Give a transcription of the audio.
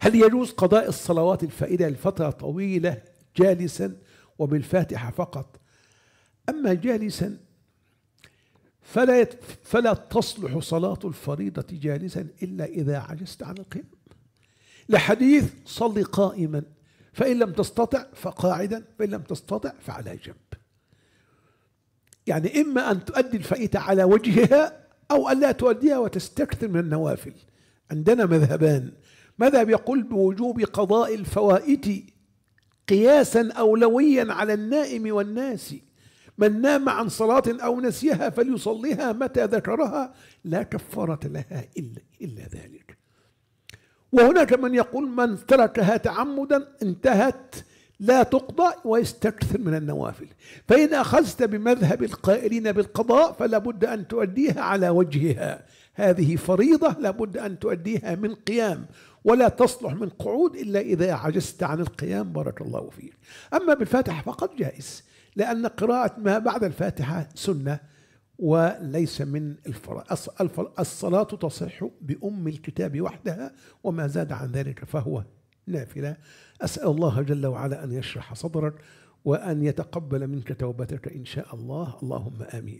هل يجوز قضاء الصلوات الفائدة لفترة طويلة جالسا وبالفاتحة فقط أما جالسا فلا فلا تصلح صلاة الفريضة جالسا إلا إذا عجزت عن القيام لحديث صل قائما فإن لم تستطع فقاعدا فإن لم تستطع فعلى جنب يعني إما أن تؤدي الفائتة على وجهها أو أن لا تؤديها وتستكثر من النوافل عندنا مذهبان ماذا يقول بوجوب قضاء الفوائت قياسا أولويا على النائم والناس من نام عن صلاة أو نسيها فليصليها متى ذكرها لا كفارة لها إلا, إلا ذلك وهناك من يقول من تركها تعمدا انتهت لا تقضى ويستكثر من النوافل فإن أخذت بمذهب القائلين بالقضاء فلا بد أن تؤديها على وجهها هذه فريضة لابد أن تؤديها من قيام ولا تصلح من قعود إلا إذا عجزت عن القيام بارك الله فيك أما بالفاتحة فقد جائز لأن قراءة ما بعد الفاتحة سنة وليس من الفرائض الصلاة تصح بأم الكتاب وحدها وما زاد عن ذلك فهو نافلة أسأل الله جل وعلا أن يشرح صدرك وأن يتقبل منك توبتك إن شاء الله اللهم آمين